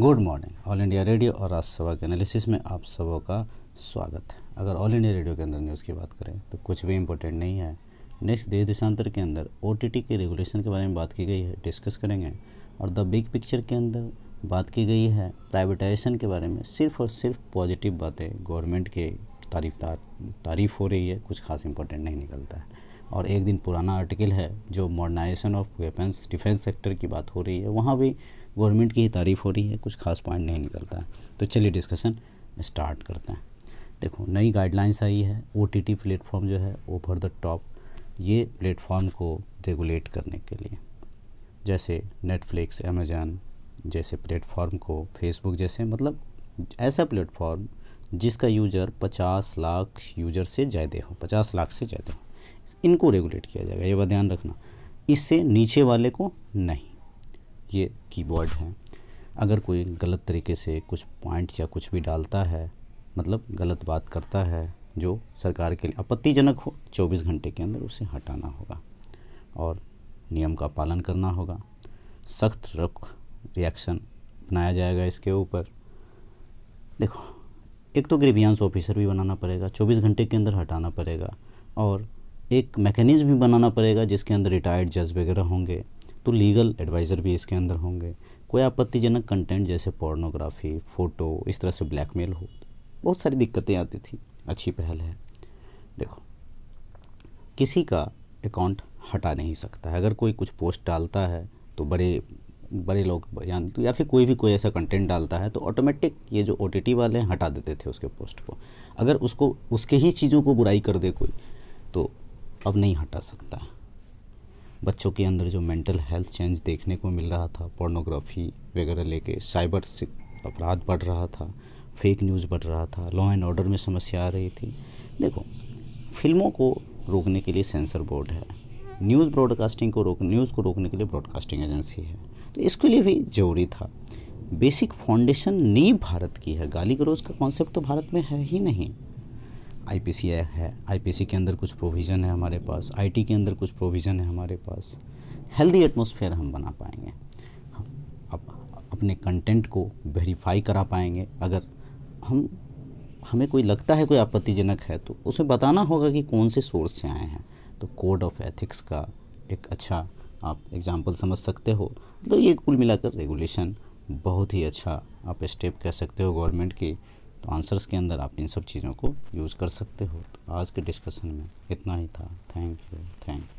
good morning All India Radio और आज सभा के एनालिसिस में आप सबों का स्वागत है अगर ऑल इंडिया रेडियो के अंदर न्यूज़ की बात करें तो कुछ भी इम्पोर्टेंट नहीं है नेक्स्ट देश देशांतर के अंदर ओ के रेगुलेशन के बारे में बात की गई है डिस्कस करेंगे और द बिग पिक्चर के अंदर बात की गई है प्राइवेटाइजेशन के बारे में सिर्फ और सिर्फ पॉजिटिव बातें गवर्नमेंट के तारीफ तारीफ हो रही है कुछ खास इम्पोर्टेंट नहीं निकलता है और एक दिन पुराना आर्टिकल है जो modernisation of weapons defence sector की बात हो रही है वहाँ भी गवर्नमेंट की ही तारीफ हो रही है कुछ खास पॉइंट नहीं निकलता है तो चलिए डिस्कशन स्टार्ट करते हैं देखो नई गाइडलाइंस आई है ओ टी टी प्लेटफॉर्म जो है ओवर द टॉप ये प्लेटफॉर्म को रेगुलेट करने के लिए जैसे नेटफ्लिक्स अमेजन जैसे प्लेटफॉर्म को फेसबुक जैसे मतलब ऐसा प्लेटफॉर्म जिसका यूज़र 50 लाख यूज़र से ज़्यादा हो 50 लाख से ज़्यादा हो इनको रेगुलेट किया जाएगा ये बात ध्यान रखना इससे नीचे वाले को नहीं ये कीबोर्ड है अगर कोई गलत तरीके से कुछ पॉइंट या कुछ भी डालता है मतलब गलत बात करता है जो सरकार के लिए आपत्तिजनक हो 24 घंटे के अंदर उसे हटाना होगा और नियम का पालन करना होगा सख्त रुख रिएक्शन अपनाया जाएगा इसके ऊपर देखो एक तो ग्रीवियांस ऑफिसर भी बनाना पड़ेगा 24 घंटे के अंदर हटाना पड़ेगा और एक मैकेनिज़्म भी बनाना पड़ेगा जिसके अंदर रिटायर्ड जज वगैरह होंगे तो लीगल एडवाइज़र भी इसके अंदर होंगे कोई आपत्तिजनक कंटेंट जैसे पोर्नोग्राफी फ़ोटो इस तरह से ब्लैकमेल हो बहुत सारी दिक्कतें आती थी अच्छी पहल है देखो किसी का अकाउंट हटा नहीं सकता है अगर कोई कुछ पोस्ट डालता है तो बड़े बड़े लोग या, या फिर कोई भी कोई ऐसा कंटेंट डालता है तो ऑटोमेटिक ये जो ओ वाले हैं हटा देते थे उसके पोस्ट को अगर उसको उसके ही चीज़ों को बुराई कर दे कोई तो अब नहीं हटा सकता बच्चों के अंदर जो मेंटल हेल्थ चेंज देखने को मिल रहा था पोर्नोग्राफी वगैरह लेके साइबर अपराध बढ़ रहा था फेक न्यूज़ बढ़ रहा था लॉ एंड ऑर्डर में समस्या आ रही थी देखो फिल्मों को रोकने के लिए सेंसर बोर्ड है न्यूज़ ब्रॉडकास्टिंग को रोक न्यूज़ को रोकने के लिए ब्रॉडकास्टिंग एजेंसी है तो इसके लिए भी जरूरी था बेसिक फाउंडेशन नींव भारत की है गाली गलोज का कॉन्सेप्ट तो भारत में है ही नहीं आईपीसी है आईपीसी के अंदर कुछ प्रोविज़न है हमारे पास आईटी के अंदर कुछ प्रोविज़न है हमारे पास हेल्दी एटमोसफेयर हम बना पाएंगे अब अपने कंटेंट को वेरीफाई करा पाएंगे अगर हम हमें कोई लगता है कोई आपत्तिजनक है तो उसे बताना होगा कि कौन से सोर्स से आए हैं तो कोड ऑफ एथिक्स का एक अच्छा आप एग्ज़ाम्पल समझ सकते हो तो ये कुल मिलाकर रेगुलेशन बहुत ही अच्छा आप स्टेप कह सकते हो गवर्नमेंट की तो आंसर्स के अंदर आप इन सब चीज़ों को यूज़ कर सकते हो तो आज के डिस्कशन में इतना ही था थैंक यू थैंक यू